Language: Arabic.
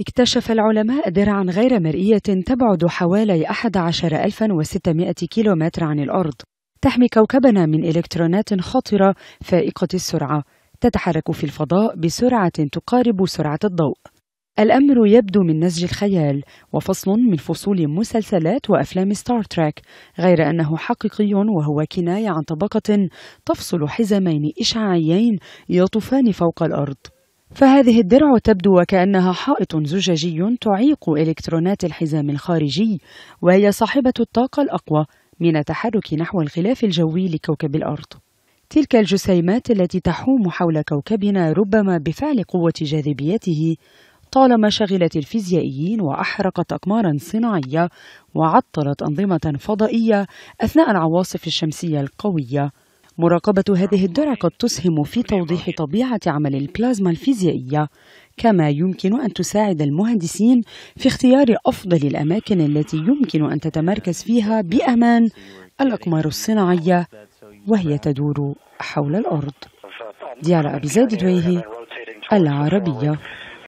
اكتشف العلماء درعا غير مرئية تبعد حوالي 11600 كيلومتر عن الأرض تحمي كوكبنا من إلكترونات خطرة فائقة السرعة تتحرك في الفضاء بسرعة تقارب سرعة الضوء الأمر يبدو من نسج الخيال وفصل من فصول مسلسلات وأفلام ستار تريك غير أنه حقيقي وهو كناية عن طبقة تفصل حزمين إشعاعيين يطوفان فوق الأرض فهذه الدرع تبدو وكأنها حائط زجاجي تعيق إلكترونات الحزام الخارجي وهي صاحبة الطاقة الأقوى من التحرك نحو الغلاف الجوي لكوكب الأرض تلك الجسيمات التي تحوم حول كوكبنا ربما بفعل قوة جاذبيته طالما شغلت الفيزيائيين وأحرقت أقمارا صناعية وعطلت أنظمة فضائية أثناء العواصف الشمسية القوية مراقبة هذه الدرع قد تسهم في توضيح طبيعة عمل البلازما الفيزيائية كما يمكن أن تساعد المهندسين في اختيار أفضل الأماكن التي يمكن أن تتمركز فيها بأمان الأقمار الصناعية وهي تدور حول الأرض ديالا أبي زايد دويهي العربية